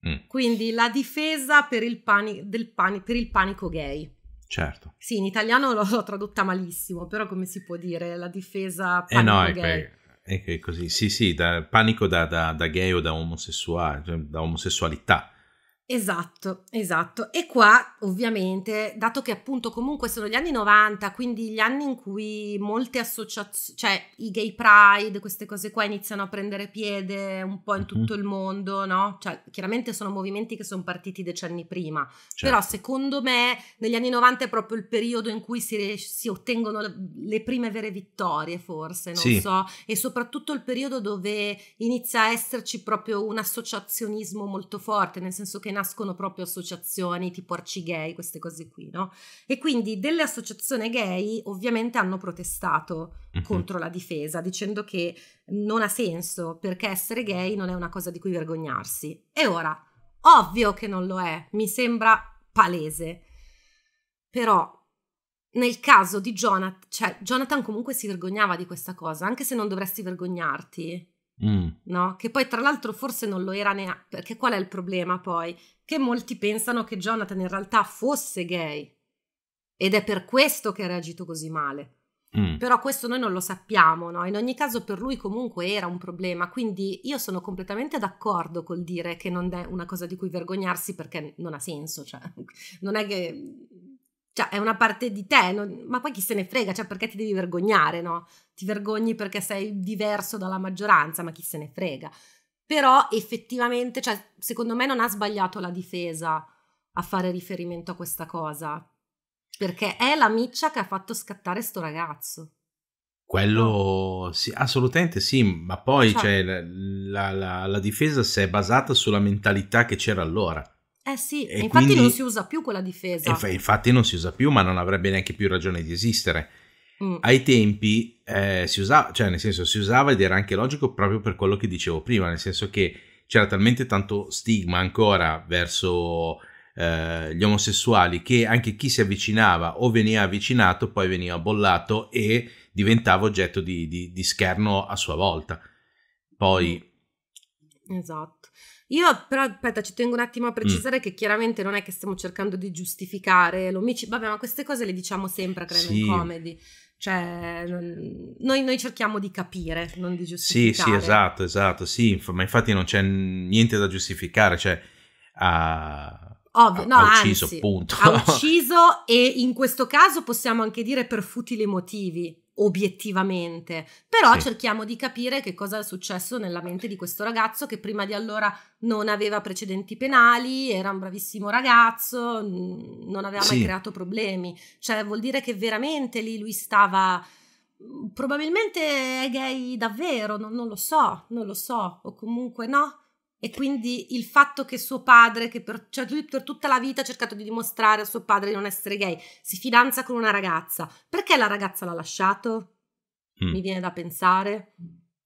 Mm. Quindi la difesa per il, pani- pani- per il, panico gay. Certo. Sì, in italiano l'ho tradotta malissimo, però come si può dire la difesa panico eh no, è gay? Per, è così, sì sì, da, panico da, da, da gay o da omosessuale, cioè da omosessualità Esatto, esatto. E qua ovviamente, dato che appunto comunque sono gli anni 90, quindi gli anni in cui molte associazioni, cioè i gay pride, queste cose qua iniziano a prendere piede un po' in mhm. tutto il mondo, no? Cioè, chiaramente sono movimenti che sono partiti decenni prima, certo. però secondo me negli anni 90 è proprio il periodo in cui si, re- si ottengono le prime vere vittorie, forse, non sì. so, e soprattutto il periodo dove inizia a esserci proprio un associazionismo molto forte, nel senso che nascono proprio associazioni tipo Arci Gay, queste cose qui, no? E quindi delle associazioni gay ovviamente hanno protestato uh-huh. contro la difesa dicendo che non ha senso perché essere gay non è una cosa di cui vergognarsi. E ora, ovvio che non lo è, mi sembra palese. Però nel caso di Jonathan, cioè Jonathan comunque si vergognava di questa cosa, anche se non dovresti vergognarti Mm. No? Che poi tra l'altro forse non lo era neanche, perché qual è il problema poi? Che molti pensano che Jonathan in realtà fosse gay ed è per questo che ha reagito così male. Mm. Però questo noi non lo sappiamo, no? In ogni caso per lui comunque era un problema, quindi io sono completamente d'accordo col dire che non è una cosa di cui vergognarsi perché non ha senso, cioè non è che cioè è una parte di te, non, ma poi chi se ne frega, cioè perché ti devi vergognare, no? Ti vergogni perché sei diverso dalla maggioranza, ma chi se ne frega. Però effettivamente, cioè, secondo me non ha sbagliato la difesa a fare riferimento a questa cosa, perché è la miccia che ha fatto scattare sto ragazzo. Quello sì, assolutamente sì, ma poi cioè, cioè, la, la, la difesa si è basata sulla mentalità che c'era allora eh sì, e infatti quindi, non si usa più quella difesa. Inf- infatti non si usa più, ma non avrebbe neanche più ragione di esistere. Mm. Ai tempi eh, si usava, cioè nel senso si usava ed era anche logico proprio per quello che dicevo prima, nel senso che c'era talmente tanto stigma ancora verso eh, gli omosessuali che anche chi si avvicinava o veniva avvicinato poi veniva bollato e diventava oggetto di, di, di scherno a sua volta. Poi... Mm. Esatto. Io però aspetta, ci tengo un attimo a mm. precisare mm. che chiaramente non è che stiamo cercando di giustificare l'omicidio, vabbè, ma queste cose le diciamo sempre, credo, sì. in comedy. Cioè, noi, noi, cerchiamo di capire, non di giustificare. Sì, sì, esatto, esatto, sì, inf- ma infatti non c'è niente da giustificare, cioè, ha, Ovvio, no, ha ucciso, anzi, punto. Ha ucciso e in questo caso possiamo anche dire per futili motivi, obiettivamente, però sì. cerchiamo di capire che cosa è successo nella mente di questo ragazzo che prima di allora non aveva precedenti penali, era un bravissimo ragazzo, non aveva sì. mai creato problemi, cioè vuol dire che veramente lì lui stava mm, probabilmente è gay davvero, non, non lo so, non lo so, o comunque no e quindi il fatto che suo padre, che per, cioè per tutta la vita ha cercato di dimostrare a suo padre di non essere gay, si fidanza con una ragazza, perché la ragazza l'ha lasciato? Mm. Mi viene da pensare.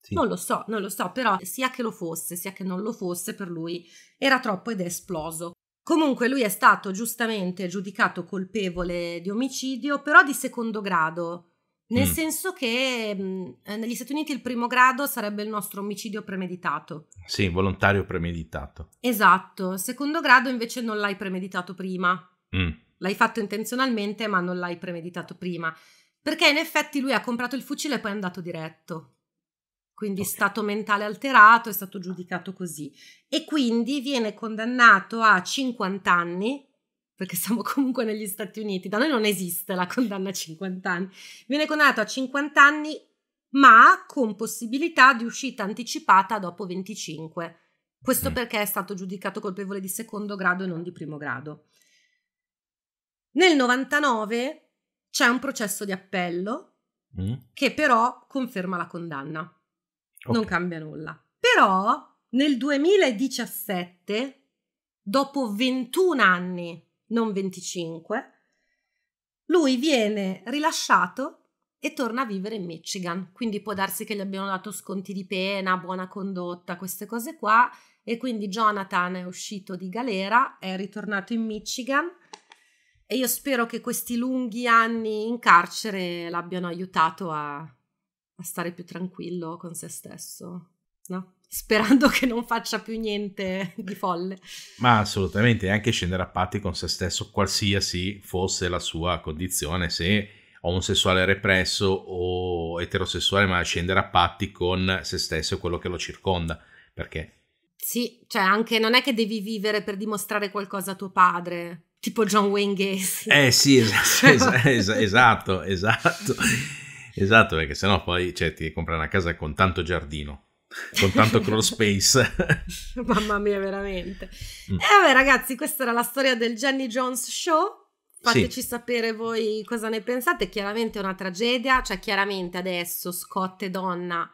Sì. Non lo so, non lo so, però sia che lo fosse, sia che non lo fosse, per lui era troppo ed è esploso. Comunque lui è stato giustamente giudicato colpevole di omicidio, però di secondo grado, nel mm. senso che mh, mhmm, negli Stati Uniti il primo grado sarebbe il nostro omicidio premeditato. Sì, volontario premeditato. Esatto. Secondo grado invece non l'hai premeditato prima. Mm. L'hai fatto intenzionalmente, ma non l'hai premeditato prima. Perché in effetti lui ha comprato il fucile e poi è andato diretto. Quindi okay. stato mentale alterato, è stato giudicato così. E quindi viene condannato a 50 anni perché siamo comunque negli Stati Uniti, da noi non esiste la condanna a 50 anni, viene condannato a 50 anni ma con possibilità di uscita anticipata dopo 25. Questo mm. perché è stato giudicato colpevole di secondo grado e non di primo grado. Nel 99 c'è un processo di appello mm. che però conferma la condanna. Okay. Non cambia nulla. Però nel 2017, dopo 21 anni non 25, lui viene rilasciato e torna a vivere in Michigan. Quindi può darsi che gli abbiano dato sconti di pena, buona condotta, queste cose qua. E quindi Jonathan è uscito di galera, è ritornato in Michigan e io spero che questi lunghi anni in carcere l'abbiano aiutato a, a stare più tranquillo con se stesso. No? sperando che non faccia più niente di folle. Ma assolutamente, anche scendere a patti con se stesso, qualsiasi fosse la sua condizione, se omosessuale represso o eterosessuale, ma scendere a patti con se stesso e quello che lo circonda, perché... Sì, cioè anche non è che devi vivere per dimostrare qualcosa a tuo padre, tipo John Wayne Gacy. Eh sì, es- es- es- esatto, esatto, esatto, perché sennò poi cioè, ti compri una casa con tanto giardino con tanto crawl space. Mamma mia, veramente. Mm. E eh, vabbè, ragazzi, questa era la storia del Jenny Jones Show. Fateci sì. sapere voi cosa ne pensate. Chiaramente è una tragedia, cioè chiaramente adesso Scott e Donna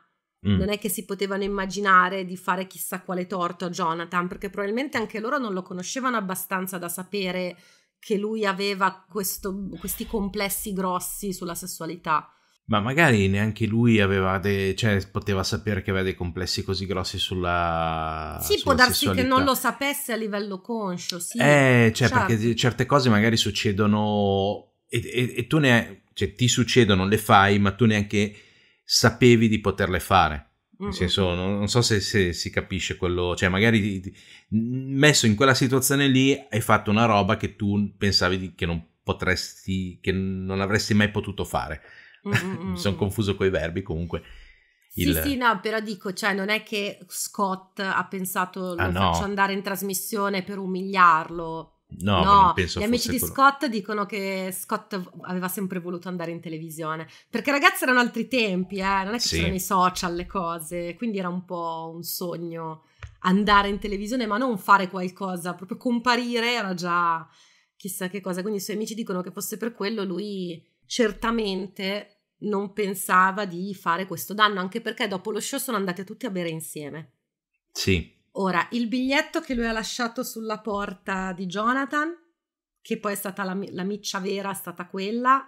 mm. non è che si potevano immaginare di fare chissà quale torto a Jonathan, perché probabilmente anche loro non lo conoscevano abbastanza da sapere che lui aveva questo, questi complessi grossi sulla sessualità. Ma magari neanche lui aveva de... cioè, poteva sapere che aveva dei complessi così grossi sulla. Sì, sulla può darsi sessualità. che non lo sapesse a livello conscio. Sì. Eh, cioè, certo. perché certe cose magari succedono e, e, e tu ne. Cioè, ti succedono, le fai, ma tu neanche sapevi di poterle fare. Nel senso, non, non so se, se, si capisce quello, cioè magari messo in quella situazione lì hai fatto una roba che tu pensavi di, che non potresti, che non avresti mai potuto fare Mi mm, mm, mm, sono confuso con i verbi comunque. Il... Sì, sì, no, però dico, cioè, non è che Scott ha pensato ah, lo ah, no. faccio andare in trasmissione per umiliarlo. No, no gli amici di quello. Scott dicono che Scott aveva sempre voluto andare in televisione. Perché ragazzi erano altri tempi, eh? non è che sì. c'erano i social, le cose, quindi era un po' un sogno andare in televisione, ma non fare qualcosa, proprio comparire era già chissà che cosa. Quindi i suoi amici dicono che fosse per quello, lui certamente non pensava di fare questo danno, anche perché dopo lo show sono andati tutti a bere insieme. Sì. Ora, il biglietto che lui ha lasciato sulla porta di Jonathan, che poi è stata la, la miccia vera, è stata quella,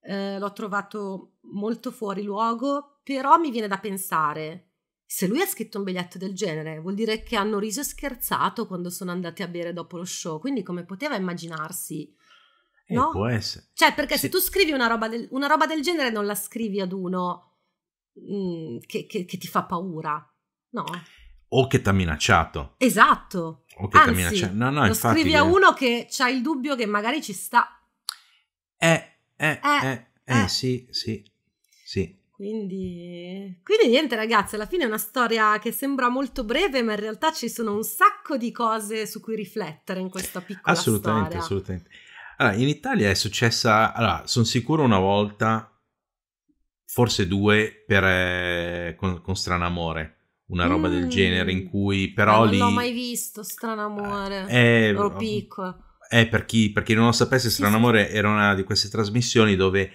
eh, l'ho trovato molto fuori luogo, però mi viene da pensare, se lui ha scritto un biglietto del genere, vuol dire che hanno riso e scherzato quando sono andati a bere dopo lo show, quindi come poteva immaginarsi eh, no? Può essere. Cioè, perché sì. se tu scrivi una roba, del, una roba, del, genere non la scrivi ad uno mh, che, che, che, ti fa paura, no? O che ti ha minacciato. Esatto. O che ti ha minacciato. No, no, lo infatti, scrivi a uno che ha il dubbio che magari ci sta. Eh, eh, eh, eh, eh. sì, sì, sì. Quindi, quindi, niente ragazzi, alla fine è una storia che sembra molto breve, ma in realtà ci sono un sacco di cose su cui riflettere in questa piccola assolutamente, storia. Assolutamente, assolutamente. Allora, in Italia è successa, allora, sono sicuro una volta, forse due, per, eh, con, con Stranamore una roba mm. del genere in cui però eh, non lì... l'ho mai visto Stranamore eh, eh ero mm, piccola eh, per, chi, per chi non lo sapesse Stranamore sì, sì. era una di queste trasmissioni dove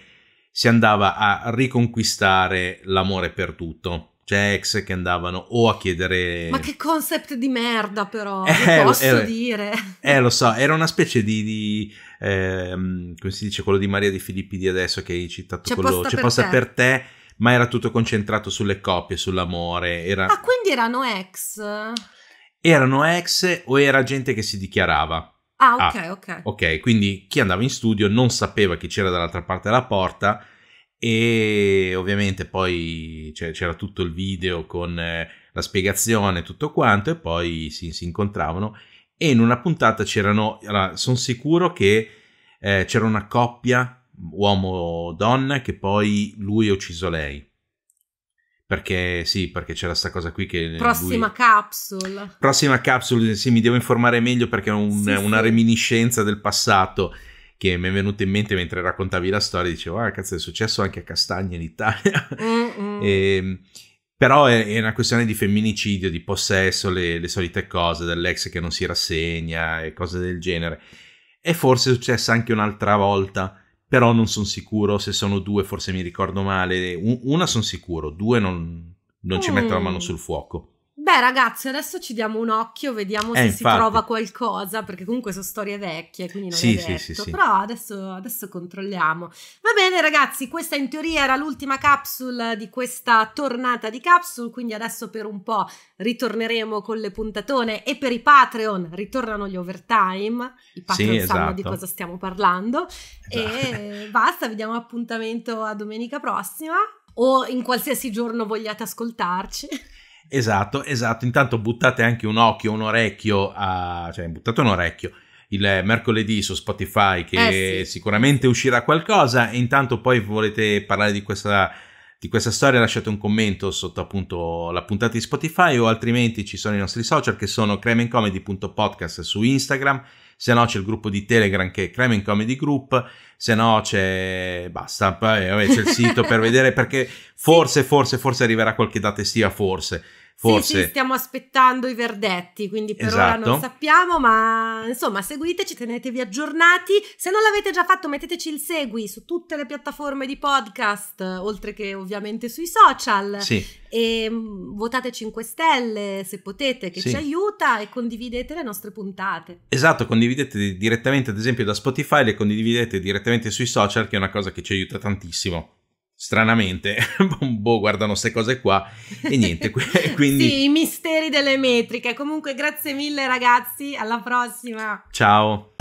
si andava a riconquistare l'amore per tutto cioè ex che andavano o a chiedere ma che concept di merda però eh, posso eh, dire eh lo so era una specie di, di ehm, come si dice, quello di Maria di Filippi di adesso che hai citato, c'è quello posta, c'è per, posta te. per te, ma era tutto concentrato sulle coppie, sull'amore. Era... Ah, quindi erano ex? Erano ex o era gente che si dichiarava. Ah, ah ok, ah, ok. Ok, quindi chi andava in studio non sapeva chi c'era dall'altra parte della porta e ovviamente poi c'era tutto il video con eh, la spiegazione, tutto quanto e poi si, si incontravano e in una puntata c'erano, allora, sono sicuro che eh, c'era una coppia, uomo-donna, che poi lui ha ucciso lei. Perché sì, perché c'era sta cosa qui che... Prossima lui... capsule. Prossima capsule, sì, mi devo informare meglio perché è un, sì, una sì. reminiscenza del passato che mi è venuta in mente mentre raccontavi la storia, dicevo, ah cazzo è successo anche a Castagna in Italia. Mm, mm. e, ehm, però è, è, una questione di femminicidio, di possesso, le, le solite cose dell'ex che non si rassegna e cose del genere. E forse è successa anche un'altra volta, però non sono sicuro. Se sono due, forse mi ricordo male. Una sono sicuro, due non, non mm. ci metto la mano mm. sul fuoco. Beh, ragazzi, adesso ci diamo un occhio, vediamo eh, se infatti. si trova qualcosa, perché comunque sono storie vecchie, quindi non sì, è detto. Sì, sì, Però adesso, adesso, controlliamo. Va bene, ragazzi, questa in teoria era l'ultima capsule di questa tornata di capsule, quindi adesso per un po' ritorneremo con le puntatone e per i Patreon ritornano gli overtime. I Patreon sì, esatto. sanno di esatto. cosa stiamo parlando. Esatto. E basta, vi diamo appuntamento a domenica prossima o in qualsiasi giorno vogliate ascoltarci. Esatto, esatto. Intanto buttate anche un occhio, un orecchio, a... cioè buttate un orecchio il mercoledì su Spotify che eh sì. sicuramente uscirà qualcosa e intanto poi volete parlare di questa, di questa storia lasciate un commento sotto appunto la puntata di Spotify o altrimenti ci sono i nostri social che sono cremencomedy.podcast su Instagram se no c'è il gruppo di Telegram che è Kremlin Comedy Group, se no c'è basta, eh, c'è il sito per vedere perché forse, forse, forse arriverà qualche data estiva, forse. Forse. Sì, sì, stiamo aspettando i verdetti, quindi per esatto. ora non esatto. sappiamo, ma insomma seguiteci, tenetevi aggiornati. Se non l'avete già fatto metteteci il segui su tutte le piattaforme di podcast, oltre che ovviamente sui social. Sì. E mm, votate 5 stelle se potete, che sì. ci aiuta e condividete le nostre puntate. Esatto, condividete direttamente ad esempio da Spotify, le condividete direttamente sui social, che è una cosa che ci aiuta tantissimo stranamente, boh, guardano queste cose qua e niente, quindi... sì, i misteri delle metriche. Comunque grazie mille ragazzi, alla prossima. Ciao.